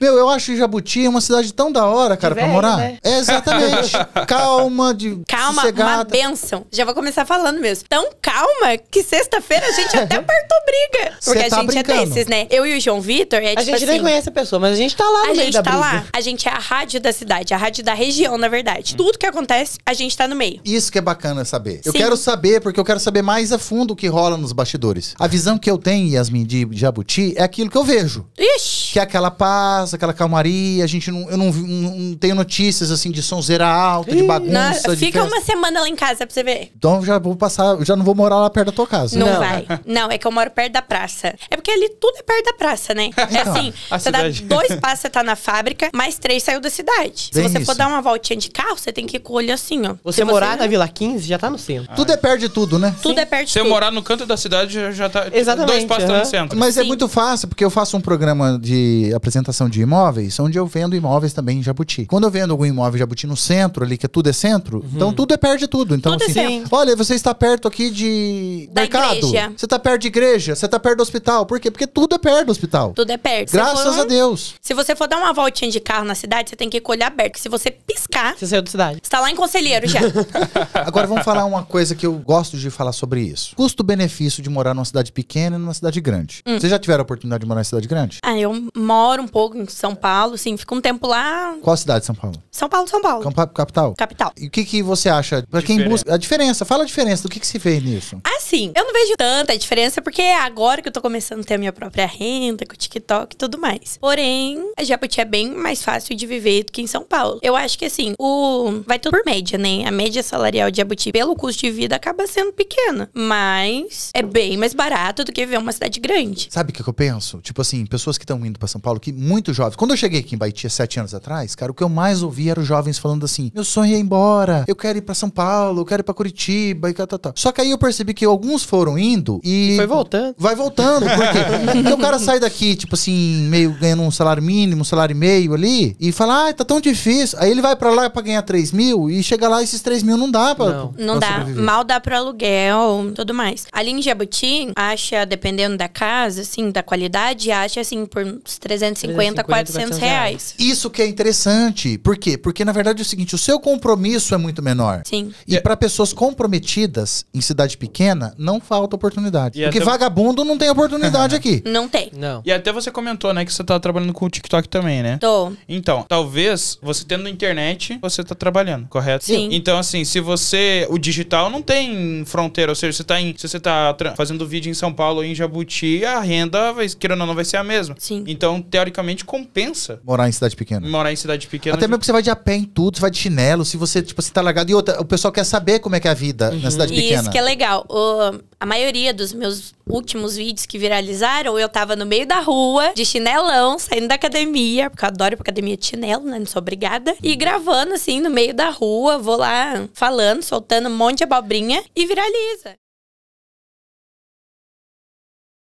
Meu, eu acho Jabuti uma cidade tão da hora, cara, velho, pra morar. Né? É, exatamente. calma, de Calma, sossegada. uma benção. Já vou começar falando mesmo. Tão calma que sexta-feira a gente até apertou briga. Porque tá a gente é brincando. é desses, né? Eu e o João Vitor, é tipo A gente assim, nem conhece a pessoa, mas a gente tá lá no a meio gente da tá briga. lá. A gente é a rádio da cidade, a rádio da região, na verdade. Hum. Tudo que acontece, a gente tá no meio. Isso que é bacana saber. Sim. Eu quero saber, porque eu quero saber mais a fundo o que rola nos bastidores. A visão que eu tenho, Yasmin, de Jabuti, é aquilo que eu vejo. Ixi! que é aquela paz, aquela calmaria. A gente não, eu não, não, não tenho notícias assim de sonzeira alta, de bagunça. Não, fica de uma semana lá em casa pra você ver. Então já vou passar, já não vou morar lá perto da tua casa. Não, não. vai. Não, é que eu moro perto da praça. É porque ali tudo é perto da praça, né? É assim, você dá dois passos, você tá na fábrica, mais três saiu da cidade. Bem Se você isso. for dar uma voltinha de carro, você tem que ir com o olho assim, ó. Você, você morar na Vila 15 já tá no centro. Tudo é ah, perto de tudo, né? Tudo é perto de Se tudo. Se eu morar no canto da cidade, já tá. Tipo, Exatamente. Dois passos uhum. tá no centro. Mas é Sim. é muito fácil, porque eu faço um programa de apresentação de imóveis, onde eu vendo imóveis também em Jabuti. Quando eu vendo algum imóvel em Jabuti no centro, ali, que tudo é centro, uhum. então tudo é perto de tudo. Então, tudo é assim, é olha, você está perto aqui de da mercado. Igreja. Você está perto de igreja, você está perto do hospital. Por quê? Porque tudo é perto do hospital. Tudo é perto. Graças for, a Deus. Se você for dar uma voltinha de carro na cidade, você tem que colher aberto. Se você piscar. Você saiu da cidade. Está lá em Conselheiro já. Agora vamos falar uma coisa que eu gosto de falar sobre isso: custo-benefício de morar numa cidade pequena e numa cidade grande. Hum. Vocês já tiveram a oportunidade de morar em cidade grande? Ah, eu moro um pouco em São Paulo, assim, fico um tempo lá. Qual cidade de São Paulo? São Paulo, São Paulo. Campa capital? Capital. E o que, que você acha? Pra quem busca. A diferença, fala a diferença do que, que se vê nisso. Assim, eu não vejo tanta diferença, porque é agora que eu tô começando a ter a minha própria renda, com o TikTok e tudo mais. Porém, a Japoti é bem mais fácil de viver do que em São Paulo. Eu acho que assim, o. Vai tudo por média, né? A média salarial de Jabuti pelo custo de vida acaba sendo pequena. Mas é bem mais barato do que viver uma cidade grande. Sabe o que, que eu penso? Tipo assim, pessoas que estão indo muito para São Paulo que muito jovem. Quando eu cheguei aqui em Baitia sete anos atrás, cara, o que eu mais ouvia eram jovens falando assim: meu sonho é ir embora, eu quero ir para São Paulo, eu quero ir para Curitiba e tal, tal, tal. Só que aí eu percebi que alguns foram indo e. Foi voltando. Vai voltando. Por quê? Porque o cara sai daqui, tipo assim, meio ganhando um salário mínimo, um salário e meio ali, e fala: ah, tá tão difícil. Aí ele vai para lá para ganhar 3 mil e chega lá esses 3 mil não dá pra. Não, pra não dá. Mal dá pro aluguel, tudo mais. Ali em Jabuti, acha, dependendo da casa, assim, da qualidade, acha assim, por 350, 400, reais. Isso que é interessante. Por quê? Porque, na verdade, é o seguinte, o seu compromisso é muito menor. Sim. E yeah. para pessoas comprometidas em cidade pequena, não falta oportunidade. porque até... vagabundo não tem oportunidade aqui. Não tem. Não. E até você comentou, né, que você tá trabalhando com o TikTok também, né? Tô. Então, talvez, você tendo internet, você tá trabalhando, correto? Sim. Então, assim, se você... O digital não tem fronteira, ou seja, você tá em, se você tá fazendo vídeo em São Paulo ou em Jabuti, a renda, querendo ou não, vai ser a mesma. Sim. Então, então, teoricamente, compensa. Morar em cidade pequena. Morar em cidade pequena. Até mesmo que você vai de a pé em tudo, você vai de chinelo, se você, tipo, você tá largado. E outra, o pessoal quer saber como é que é a vida uhum. na cidade pequena. Isso que é legal. O, a maioria dos meus últimos vídeos que viralizaram, eu tava no meio da rua, de chinelão, saindo da academia, porque eu adoro ir pra academia de chinelo, né? Não sou obrigada. E uhum. gravando, assim, no meio da rua, vou lá falando, soltando um monte de abobrinha e viraliza.